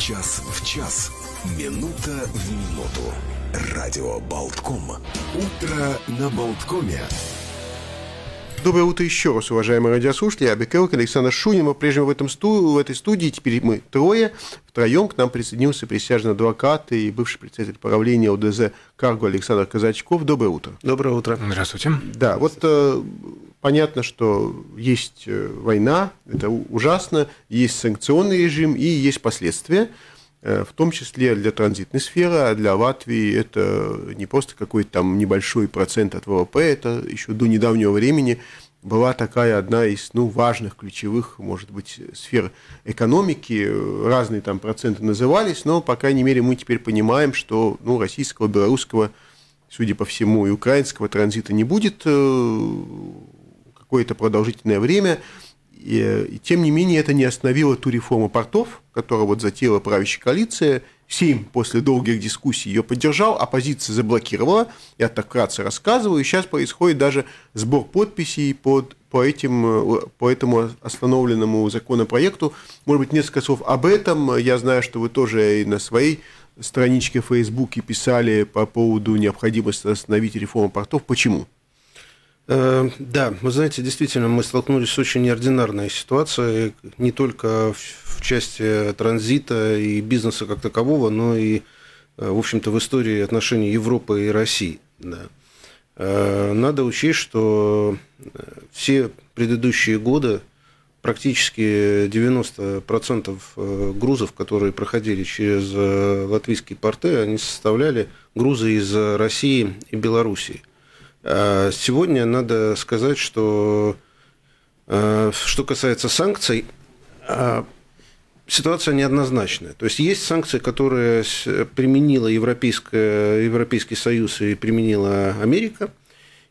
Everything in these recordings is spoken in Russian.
Час в час. Минута в минуту. Радио Болтком. Утро на Болткоме. Доброе утро еще раз, уважаемые радиослушатели. Я Бекелк, Александр Шунин. Мы прежде в, этом сту... в этой студии. Теперь мы трое. Втроем к нам присоединился присяжный адвокат и бывший председатель правления ОДЗ «Карго» Александр Казачков. Доброе утро. Доброе утро. Здравствуйте. Да, вот э, Понятно, что есть э, война, это ужасно, есть санкционный режим и есть последствия, э, в том числе для транзитной сферы, а для Латвии это не просто какой-то там небольшой процент от ВВП, это еще до недавнего времени была такая одна из ну, важных, ключевых, может быть, сфер экономики. Разные там проценты назывались, но, по крайней мере, мы теперь понимаем, что ну, российского, белорусского, судя по всему, и украинского транзита не будет э, какое-то продолжительное время. И, и, тем не менее, это не остановило ту реформу портов, которую вот затеяла правящая коалиция. Сейм после долгих дискуссий ее поддержал, оппозиция заблокировала. Я так вкратце рассказываю. сейчас происходит даже сбор подписей под, по, этим, э, по этому остановленному законопроекту. Может быть, несколько слов об этом. Я знаю, что вы тоже и на своей страничке в Фейсбуке писали по поводу необходимости остановить реформу портов. Почему? Э, да, вы знаете, действительно, мы столкнулись с очень неординарной ситуацией, не только в части транзита и бизнеса как такового, но и, э, в общем-то, в истории отношений Европы и России. Да. Э, надо учесть, что все предыдущие годы практически 90% грузов, которые проходили через латвийские порты, они составляли грузы из России и Белоруссии. А сегодня надо сказать, что э, что касается санкций, э, ситуация неоднозначная. То есть есть санкции, которые применила Европейский Союз и применила Америка,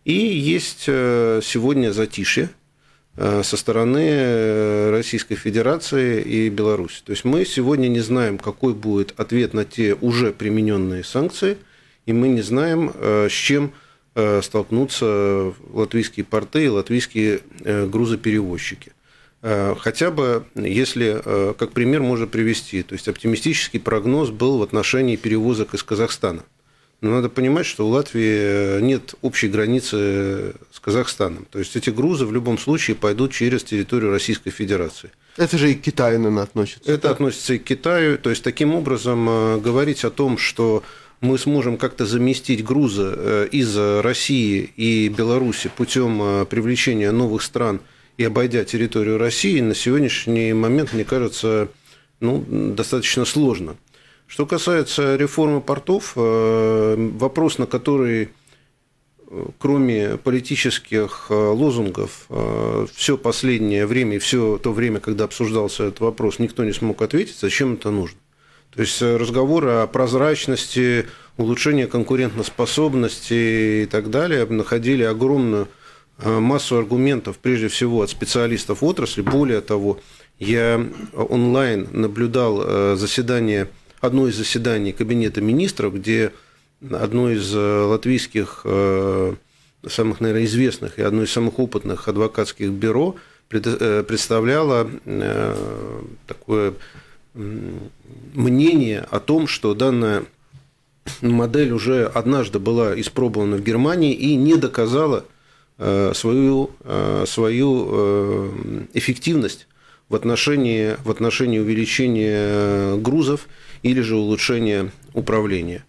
и есть э, сегодня затишье со стороны Российской Федерации и Беларуси. То есть мы сегодня не знаем, какой будет ответ на те уже примененные санкции, и мы не знаем, с чем Э, столкнутся латвийские порты и латвийские э, грузоперевозчики. Э, хотя бы, если, как пример, можно привести, то есть оптимистический прогноз был в отношении перевозок из Казахстана. Но надо понимать, что у Латвии нет общей границы с Казахстаном. То есть эти грузы в любом случае пойдут через территорию Российской Федерации. Это же и к Китаю, наверное, относится. Это так? относится и к Китаю. То есть таким образом говорить о том, что мы сможем как-то заместить грузы э, из России и Беларуси путем э, привлечения новых стран и обойдя территорию России, на сегодняшний момент, мне кажется, ну, достаточно сложно. Что касается реформы портов, э, вопрос, на который кроме политических лозунгов, все последнее время и все то время, когда обсуждался этот вопрос, никто не смог ответить, зачем это нужно. То есть э, разговор о прозрачности, улучшении конкурентоспособности и так далее находили огромную э, массу аргументов, прежде всего от специалистов отрасли. Более того, я онлайн наблюдал э, заседание, одно из заседаний Кабинета министров, где одно из латвийских самых, наверное, известных и одно из самых опытных адвокатских бюро представляло такое мнение о том, что данная модель уже однажды была испробована в Германии и не доказала э, свою, э, свою э, эффективность в отношении, в отношении увеличения грузов или же улучшения управления.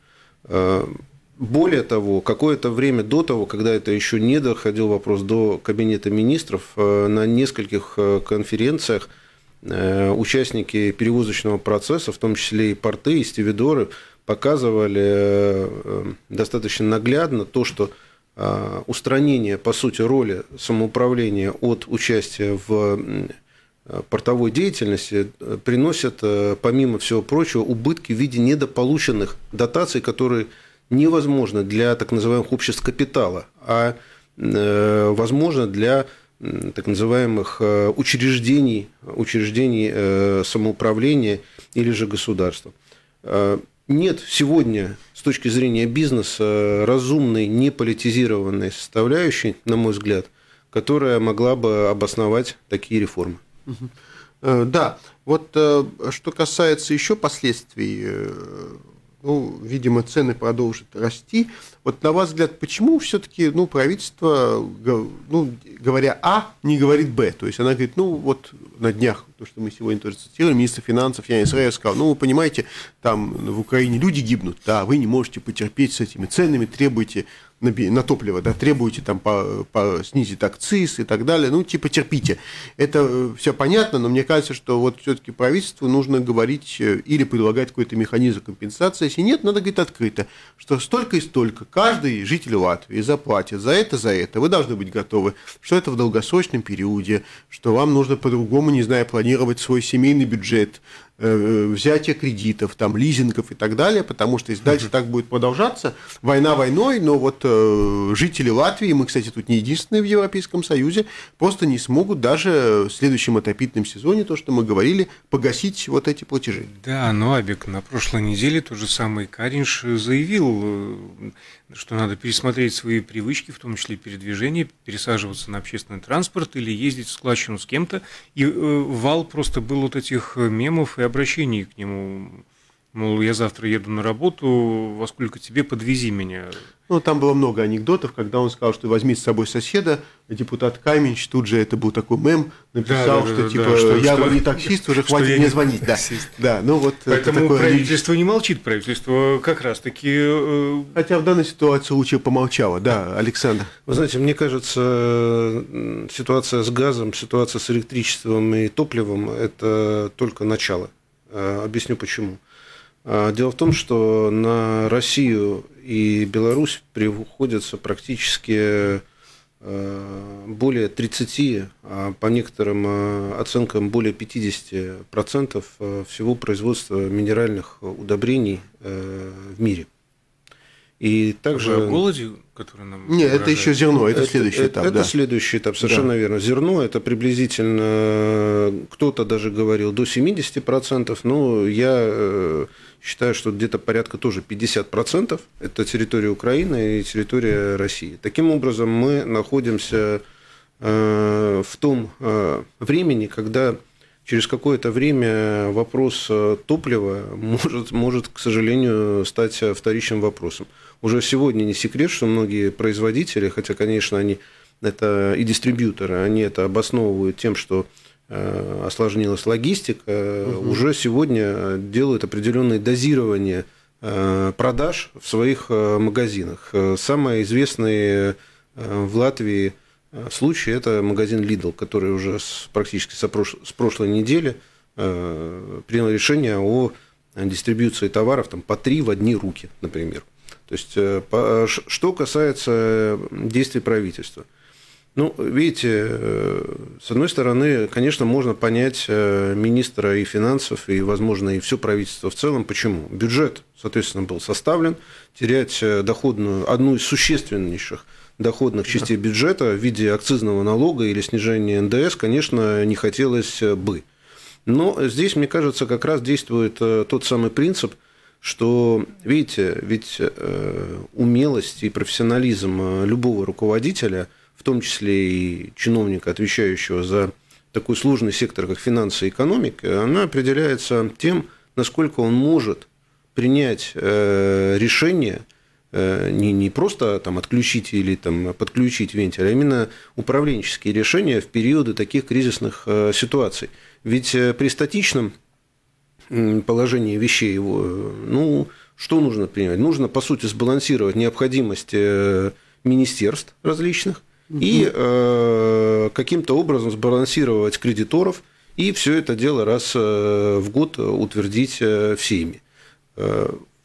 Более того, какое-то время до того, когда это еще не доходил вопрос до Кабинета министров, на нескольких конференциях – Э, участники перевозочного процесса, в том числе и порты, и стивидоры, показывали э, э, достаточно наглядно то, что устранение, по сути, роли самоуправления от участия в портовой деятельности приносят, помимо всего прочего, убытки в виде недополученных дотаций, которые невозможны для так называемых обществ капитала, а возможно для так называемых э, учреждений, учреждений э, самоуправления или же государства. Э, нет сегодня с точки зрения бизнеса разумной, неполитизированной составляющей, на мой взгляд, которая могла бы обосновать такие реформы. Да, вот что касается еще последствий ну, видимо, цены продолжат расти. Вот на ваш взгляд, почему все-таки ну, правительство, ну, говоря А, не говорит Б? То есть она говорит, ну вот на днях, то, что мы сегодня тоже цитируем, министр финансов Янис Раев сказал, ну вы понимаете, там в Украине люди гибнут, да, вы не можете потерпеть с этими ценами, требуйте на, на топливо, да, требуете там по, по, снизить акциз и так далее, ну, типа терпите. Это э, все понятно, но мне кажется, что вот все-таки правительству нужно говорить э, или предлагать какой-то механизм компенсации, если нет, надо говорить открыто, что столько и столько каждый житель Латвии заплатит за это, за это, вы должны быть готовы, что это в долгосрочном периоде, что вам нужно по-другому, не знаю, планировать свой семейный бюджет, Э, взятия кредитов, там, лизингов и так далее, потому что если дальше так будет продолжаться, война войной, но вот э, жители Латвии, мы, кстати, тут не единственные в Европейском Союзе, просто не смогут даже в следующем отопительном сезоне, то, что мы говорили, погасить вот эти платежи. Да, но Абик на прошлой неделе тот же самый Каринш заявил, э, что надо пересмотреть свои привычки, в том числе передвижение, пересаживаться на общественный транспорт или ездить в складчину с кем-то. И э, вал просто был вот этих э, мемов и обращений к нему. Мол, я завтра еду на работу, во сколько тебе, подвези меня. Ну, там было много анекдотов, когда он сказал, что возьми с собой соседа, а депутат Каменч тут же, это был такой мем, написал, да, да, что типа да, что, я что, не таксист, уже хватит мне не звонить. Да, да, ну вот э, Поэтому такое... правительство не молчит, правительство как раз-таки... Э, Хотя в данной ситуации лучше помолчало, да, Александр. Вы знаете, мне кажется, э, ситуация с газом, ситуация с электричеством и топливом – это только начало. Объясню почему. – а, дело в том, что на Россию и Беларусь приходится практически э, более 30, а по некоторым э, оценкам более 50% э, всего производства минеральных удобрений в мире. И также... Вы о голоде который нам... Не, это еще зерно, это, это следующий этап. Это да. следующий этап, совершенно да. верно. Зерно это приблизительно, кто-то даже говорил, до 70%, но я э, считаю, что где-то порядка тоже 50% это территория Украины и территория России. Таким образом, мы находимся э, в том э, времени, когда через какое-то время вопрос э, топлива может, может, к сожалению, стать э, вторичным вопросом. Уже сегодня не секрет, что многие производители, хотя, конечно, они это и дистрибьюторы, они это обосновывают тем, что э, осложнилась логистика, угу. уже сегодня делают определенные дозирования продаж в своих магазинах. Самые известные в Латвии – случай – это магазин Lidl, который уже с, практически с прошлой недели э, принял решение о дистрибьюции товаров там, по три в одни руки, например. То есть, э, что касается действий правительства. Ну, видите, э, с одной стороны, конечно, можно понять министра и финансов, и, возможно, и все правительство в целом. Почему? Бюджет, соответственно, был составлен. Терять доходную, одну из существеннейших – доходных частей бюджета в виде акцизного налога или снижения НДС, конечно, не хотелось бы. Но здесь, мне кажется, как раз действует э, тот самый принцип, что, видите, ведь э, умелость и профессионализм э, любого руководителя, в том числе и чиновника, отвечающего за такой сложный сектор, как финансы и экономика, она определяется тем, насколько он может принять решение – Э, не, не просто там, отключить или там, подключить вентиль, а именно управленческие решения в периоды таких кризисных э, ситуаций. Ведь э, при статичном положении вещей его, ну, что нужно принимать? Нужно, по сути, сбалансировать необходимость министерств различных и э, каким-то образом сбалансировать кредиторов и все это дело раз в год утвердить всеми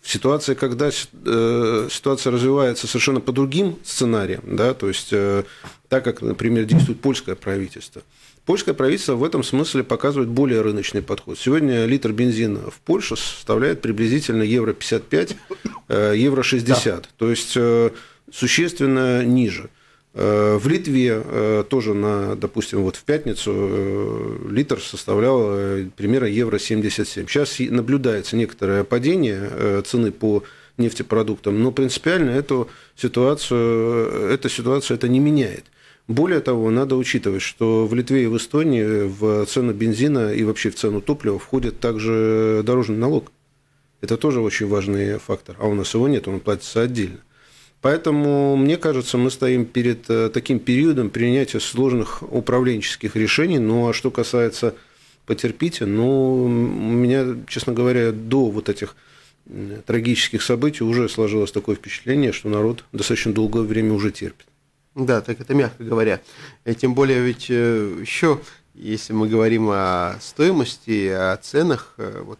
ситуация, когда э, ситуация развивается совершенно по другим сценариям, да, то есть э, так, как, например, действует польское правительство. Польское правительство в этом смысле показывает более рыночный подход. Сегодня литр бензина в Польше составляет приблизительно евро 55, э, евро 60, да. то есть существенно ниже. Э, в Литве э, тоже на, допустим, вот в пятницу э, литр составлял примерно евро 77. Сейчас наблюдается некоторое падение цены по нефтепродуктам, но принципиально эту ситуацию, эта ситуация это не меняет. Более того, надо учитывать, что в Литве и в Эстонии в цену бензина и вообще в цену топлива входит также дорожный налог. Это тоже очень важный фактор, а у нас его нет, он платится отдельно. Поэтому, мне кажется, мы стоим перед э, таким периодом принятия сложных управленческих решений. Ну а что касается потерпите, ну, у меня, честно говоря, до вот этих трагических событий уже сложилось такое впечатление, что народ достаточно долгое время уже терпит. Да, так это мягко говоря. И э, тем более ведь э, еще, если мы говорим о стоимости, о ценах, вот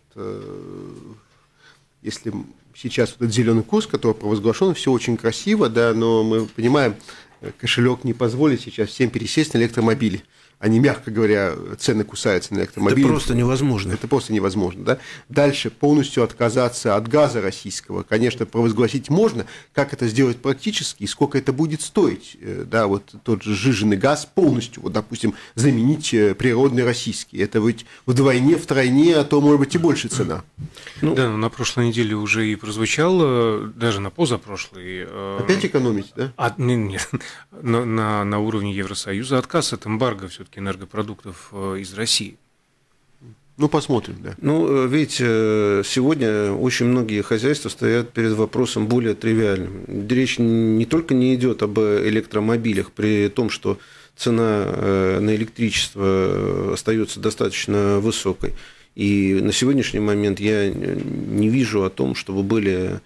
если сейчас вот этот зеленый курс, который провозглашен, все очень красиво, да, но мы понимаем, э, кошелек не позволит сейчас всем пересесть на электромобили они, мягко говоря, цены кусаются на электромобили. Это просто невозможно. Это просто невозможно, да. Дальше полностью отказаться от газа российского, конечно, провозгласить можно, как это сделать практически и сколько это будет стоить, э, да, вот тот же жиженый газ полностью, вот, допустим, заменить э, природный российский. Это ведь вдвойне, втройне, а то, может быть, и больше цена. Ну, да, но на прошлой неделе уже и прозвучало, даже на позапрошлой. Э, Опять экономить, да? А, нет, нет, на, на, на уровне Евросоюза отказ от эмбарго все все-таки энергопродуктов э, из России. Ну, посмотрим, да. Ну, э, видите, э, сегодня очень многие хозяйства стоят перед вопросом более тривиальным. Речь не только не идет об электромобилях, при том, что цена на электричество остается достаточно высокой. И на сегодняшний момент я не вижу о том, чтобы были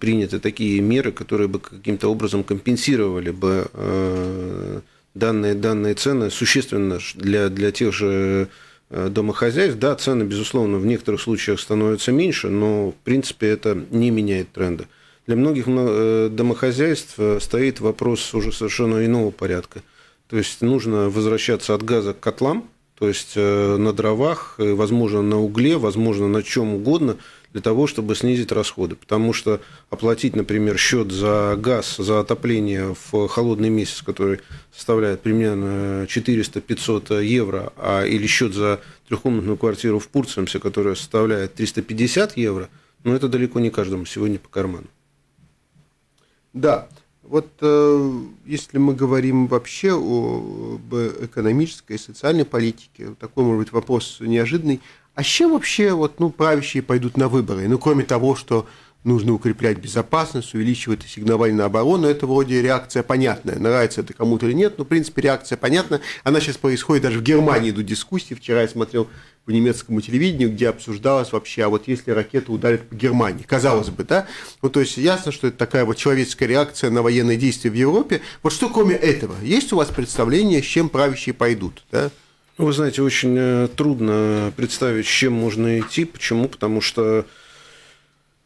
приняты такие меры, которые бы каким-то образом компенсировали бы данные, данные цены существенно для, для тех же э, домохозяйств. Да, цены, безусловно, в некоторых случаях становятся меньше, но, в принципе, это не меняет тренда. Для многих э, домохозяйств э, стоит вопрос уже совершенно иного порядка. То есть нужно возвращаться от газа к котлам, то есть на дровах, возможно, на угле, возможно, на чем угодно – для того, чтобы снизить расходы. Потому что оплатить, например, счет за газ, за отопление в холодный месяц, который составляет примерно 400-500 евро, а, или счет за трехкомнатную квартиру в Пурцемсе, которая составляет 350 евро, но ну, это далеко не каждому сегодня по карману. Да, вот э, если мы говорим вообще об экономической и социальной политике, такой, может быть, вопрос неожиданный – а с чем вообще вот, ну, правящие пойдут на выборы? Ну, кроме того, что нужно укреплять безопасность, увеличивать ассигнование на оборону, это вроде реакция понятная. Нравится это кому-то или нет, но, в принципе, реакция понятна. Она сейчас происходит, даже в Германии идут дискуссии. Вчера я смотрел по немецкому телевидению, где обсуждалось вообще, а вот если ракеты ударят по Германии, казалось бы, да? Ну, то есть ясно, что это такая вот человеческая реакция на военные действия в Европе. Вот что кроме этого? Есть у вас представление, с чем правящие пойдут, да? Вы знаете, очень э, трудно представить, с чем можно идти. Почему? Потому что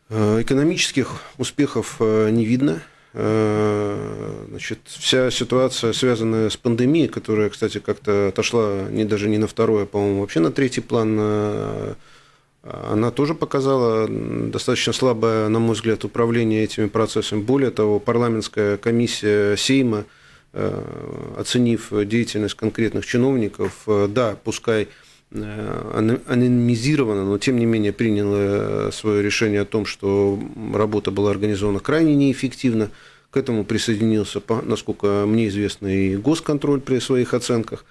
э, экономических успехов э, не видно. Значит, вся ситуация, связанная с пандемией, которая, кстати, как-то отошла не, даже не на второе, а, по-моему, вообще на третий план, она тоже показала достаточно слабое, на мой взгляд, управление этими процессами. Более того, парламентская комиссия Сейма – Э, оценив деятельность конкретных чиновников, э, да, пускай э, анонимизировано, но тем не менее приняло свое решение о том, что работа была организована крайне неэффективно. К этому присоединился, насколько мне известно, и госконтроль при своих оценках.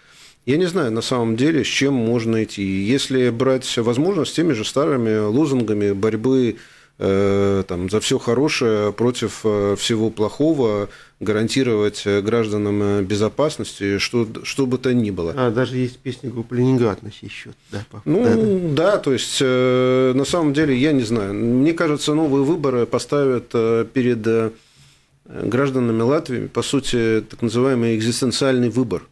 Я не знаю на самом деле, с чем можно идти. Если брать возможность с теми же старыми лозунгами борьбы Э, там, за все хорошее против э, всего плохого, гарантировать э, гражданам безопасности, что, что бы то ни было. А, даже есть песня группы «Ленинград» на сей счет. Да, ну, да, да. да, то есть, на самом деле, я не знаю. Мне кажется, новые выборы поставят перед гражданами Латвии, по сути, так называемый экзистенциальный выбор –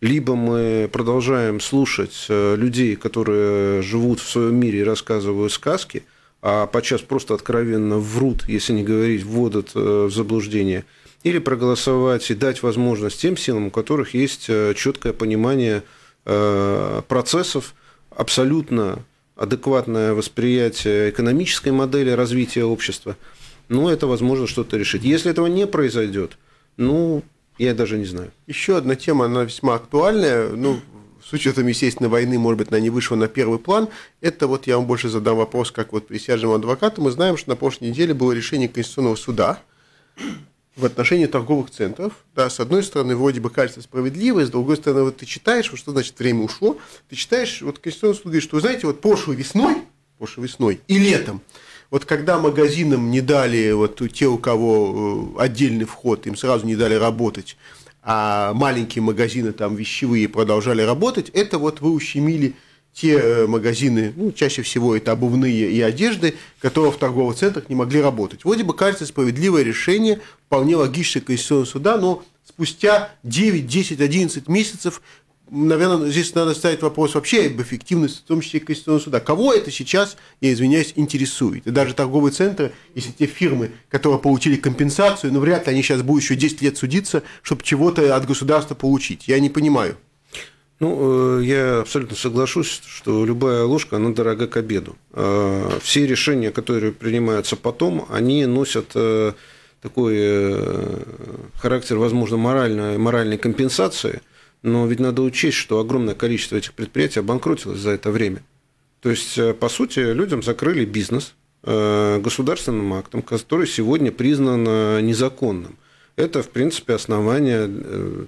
либо мы продолжаем слушать людей, которые живут в своем мире и рассказывают сказки – а подчас просто откровенно врут, если не говорить, вводят э, в заблуждение, или проголосовать и дать возможность тем силам, у которых есть э, четкое понимание э, процессов, абсолютно адекватное восприятие экономической модели развития общества, ну, это, возможно, что-то решить. Если этого не произойдет, ну, я даже не знаю. Еще одна тема, она весьма актуальная. Ну, с учетом, естественно, войны, может быть, она не вышла на первый план. Это вот я вам больше задам вопрос, как вот присяжному адвокату. Мы знаем, что на прошлой неделе было решение Конституционного суда в отношении торговых центров. Да, с одной стороны, вроде бы кажется справедливо, с другой стороны, вот ты читаешь, вот что значит время ушло, ты читаешь, вот Конституционный суд говорит, что, вы знаете, вот прошлой весной, прошлой весной и летом, вот когда магазинам не дали, вот те, у кого э, отдельный вход, им сразу не дали работать, а маленькие магазины там вещевые продолжали работать, это вот вы ущемили те э, магазины, ну, чаще всего это обувные и одежды, которые в торговых центрах не могли работать. Вроде бы кажется справедливое решение, вполне логичное Конституционного суда, но спустя 9, 10, 11 месяцев наверное, здесь надо ставить вопрос вообще об эффективности, в том числе Конституционного суда. Кого это сейчас, я извиняюсь, интересует? И даже торговые центры, если те фирмы, которые получили компенсацию, ну, вряд ли они сейчас будут еще 10 лет судиться, чтобы чего-то от государства получить. Я не понимаю. Ну, э, я абсолютно соглашусь, что любая ложка, она дорога к обеду. А все решения, которые принимаются потом, они носят э, такой э, характер, возможно, моральной, моральной компенсации – но ведь надо учесть, что огромное количество этих предприятий обанкротилось за это время. То есть, э, по сути, людям закрыли бизнес э, государственным актом, который сегодня признан э, незаконным. Это, в принципе, основание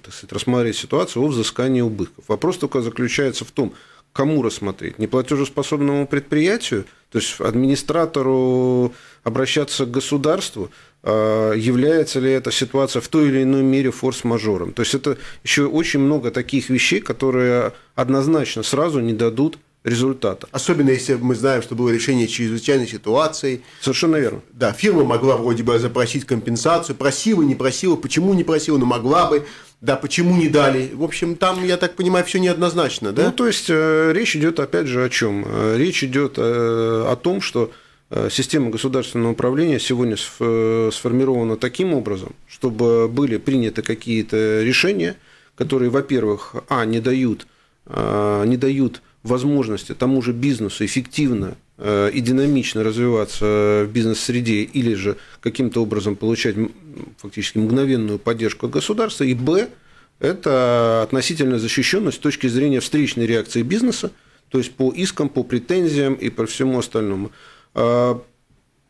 так сказать, рассмотреть ситуацию о взыскании убытков. Вопрос только заключается в том, кому рассмотреть? Неплатежеспособному предприятию? То есть администратору обращаться к государству? А является ли эта ситуация в той или иной мере форс-мажором? То есть это еще очень много таких вещей, которые однозначно сразу не дадут результата. Особенно если мы знаем, что было решение чрезвычайной ситуации. Совершенно верно. Да, фирма могла вроде бы запросить компенсацию, просила, не просила, почему не просила, но могла бы. Да, почему не дали? В общем, там, я так понимаю, все неоднозначно, да? Ну, то есть э, речь идет опять же о чем? Э, речь идет э, о том, что э, система государственного управления сегодня э, сформирована таким образом, чтобы были приняты какие-то решения, которые, во-первых, а не дают, а, не дают возможности тому же бизнесу эффективно э, и динамично развиваться э, в бизнес-среде или же каким-то образом получать фактически мгновенную поддержку от государства, и б – это относительная защищенность с точки зрения встречной реакции бизнеса, то есть по искам, по претензиям и по всему остальному. Э,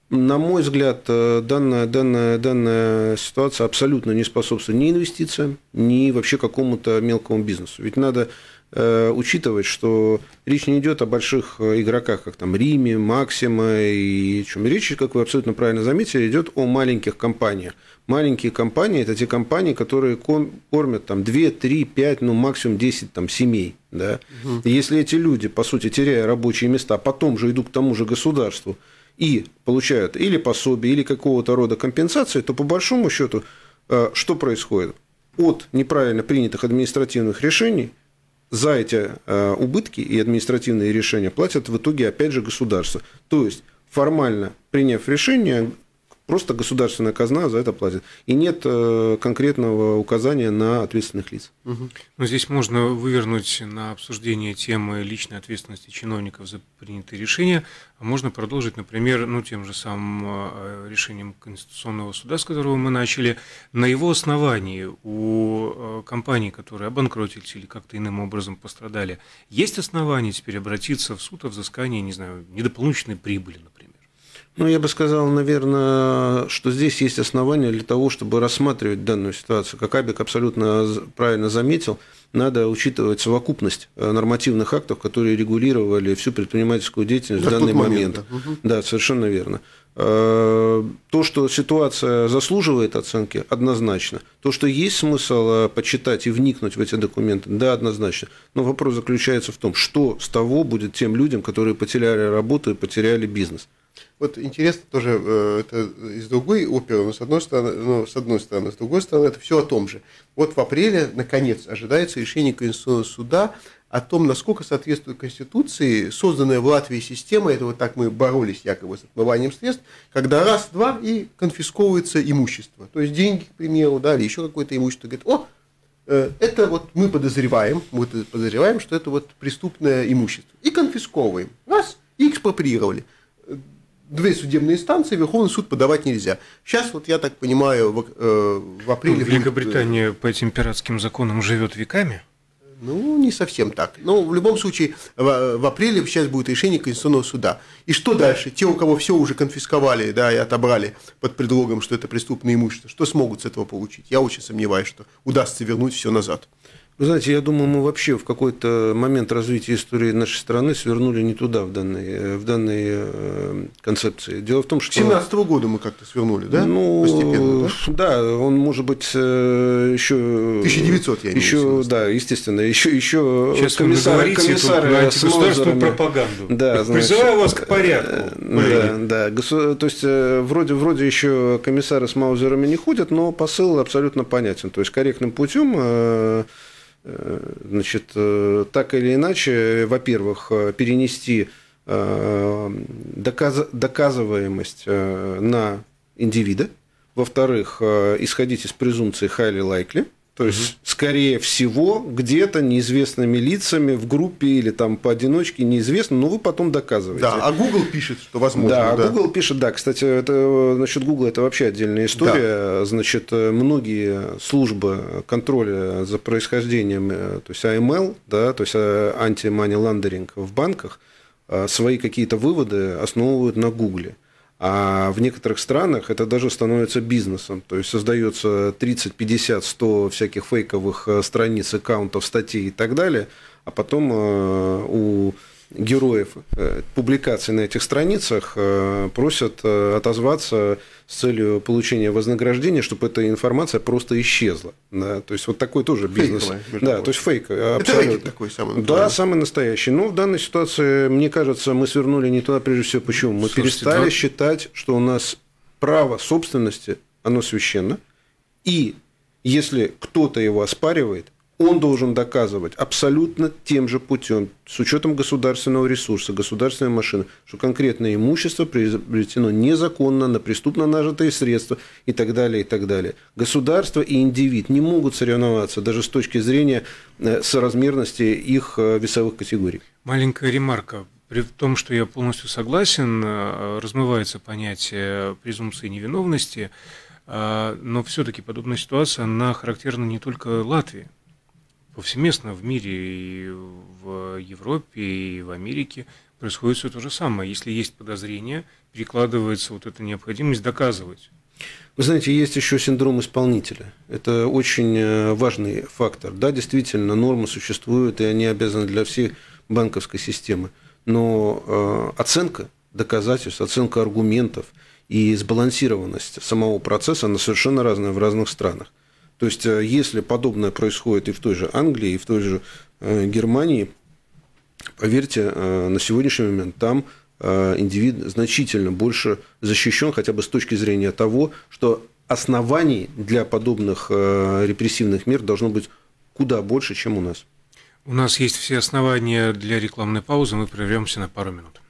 на мой взгляд, данная, данная, данная ситуация абсолютно не способствует ни инвестициям, ни вообще какому-то мелкому бизнесу. Ведь надо Э, учитывать, что речь не идет о больших э, игроках, как там Риме, Максима и чем речь, как вы абсолютно правильно заметили, идет о маленьких компаниях. Маленькие компании – это те компании, которые кормят там 2, 3, 5, ну максимум 10 там, семей. Да? Угу. И если эти люди, по сути, теряя рабочие места, потом же идут к тому же государству и получают или пособие, или какого-то рода компенсации, то по большому счету э, что происходит? От неправильно принятых административных решений – за эти э, убытки и административные решения платят в итоге опять же государство. То есть формально приняв решение, Просто государственная казна за это платит. И нет э, конкретного указания на ответственных лиц. Угу. Ну, здесь можно вывернуть на обсуждение темы личной ответственности чиновников за принятые решения. А можно продолжить, например, ну, тем же самым э, решением Конституционного суда, с которого мы начали. На его основании у э, компаний, которые обанкротились или как-то иным образом пострадали, есть основания теперь обратиться в суд о взыскании, не знаю, недополученной прибыли, ну, я бы сказал, наверное, что здесь есть основания для того, чтобы рассматривать данную ситуацию. Как Абик абсолютно правильно заметил, надо учитывать совокупность э, нормативных актов, которые регулировали всю предпринимательскую деятельность да, в данный момент. момент. Угу. да, совершенно верно. Э, то, что ситуация заслуживает оценки, однозначно. То, что есть смысл э, почитать и вникнуть в эти документы, да, однозначно. Но вопрос заключается в том, что с того будет тем людям, которые потеряли работу и потеряли бизнес. Вот интересно тоже, э, это из другой оперы, но с одной стороны, но с одной стороны, с другой стороны, это все о том же. Вот в апреле, наконец, ожидается решение Конституционного суда о том, насколько соответствует Конституции созданная в Латвии система, это вот так мы боролись якобы с отмыванием средств, когда раз-два и конфисковывается имущество. То есть деньги, к примеру, да, или еще какое-то имущество. Говорит, о, э, это вот мы подозреваем, мы подозреваем, что это вот преступное имущество. И конфисковываем. Раз, и экспроприировали две судебные инстанции, Верховный суд подавать нельзя. Сейчас, вот я так понимаю, в, э, в ну, апреле... Э, Великобритания будет... по этим пиратским законам живет веками? Ну, не совсем так. Но ну, в любом случае, в, в апреле сейчас будет решение Конституционного суда. И что дальше? Те, у кого все уже конфисковали да, и отобрали под предлогом, что это преступное имущество, что смогут с этого получить? Я очень сомневаюсь, что удастся вернуть все назад. Вы знаете, я думаю, мы вообще в какой-то момент развития истории нашей страны свернули не туда в данной, э, в данной э, концепции. Дело в том, что... 17 -го года мы как-то свернули, да? Ну, Постепенно, да? да, он, может быть, э, еще... 1900, я не еще, имею Да, естественно, еще... еще Сейчас комиссар, вы говорите комиссары антигосударственную пропаганду. Да, значит, Призываю вас к порядку. Да, да. То есть, вроде, вроде еще комиссары с маузерами не ходят, но посыл абсолютно понятен. То есть, корректным путем Э, значит, э, так или иначе, во-первых, э, перенести доказ доказываемость на индивида, во-вторых, исходить из презумпции highly likely – то есть, скорее всего, где-то неизвестными лицами в группе или там поодиночке неизвестно, но вы потом доказываете. Да, а Google пишет, что возможно. Да, да. Google пишет, да. Кстати, это, насчет Google это вообще отдельная история. Да. Значит, э, многие службы контроля за происхождением, э, то есть АМЛ, эм да, то есть э, анти-money laundering в банках, свои какие-то выводы основывают на Гугле. А в некоторых странах это даже становится бизнесом. То есть создается 30, 50, 100 всяких фейковых э, страниц, аккаунтов, статей и так далее, а потом э, у героев э, публикаций на этих страницах просят отозваться с целью получения вознаграждения, чтобы эта информация просто исчезла. Да? То есть вот такой тоже бизнес. Фейковая, да, то есть фейк. Абсолютно. Это такой самый Да, самый настоящий. Но ну, в данной ситуации, мне кажется, мы свернули не туда, прежде всего, почему? Мы Слушайте, перестали да? считать, что у нас право собственности, оно священно. И если кто-то его оспаривает, он должен доказывать абсолютно тем же путем, с учетом государственного ресурса, государственной машины, что конкретное имущество приобретено незаконно, на преступно нажитые средства и так далее, и так далее. Государство и индивид не могут соревноваться даже с точки зрения э, соразмерности их э, весовых категорий. Маленькая ремарка. При том, что я полностью согласен, э, размывается понятие презумпции невиновности, но все-таки подобная ситуация, она характерна не только Латвии повсеместно в мире, и в Европе, и в Америке происходит все то же самое. Если есть подозрение, перекладывается вот эта необходимость доказывать. Вы знаете, есть еще синдром исполнителя. Это очень э, важный фактор. Да, действительно, нормы существуют, и они обязаны для всей банковской системы. Но э, оценка доказательств, оценка аргументов и сбалансированность самого процесса, она совершенно разная в разных странах. То есть, э, если подобное происходит и в той же Англии, и в той же э, Германии, поверьте, э, на сегодняшний момент там индивид значительно больше защищен, хотя бы с точки зрения того, что оснований для подобных репрессивных мер должно быть куда больше, чем у нас. У нас есть все основания для рекламной паузы. Мы прервемся на пару минут.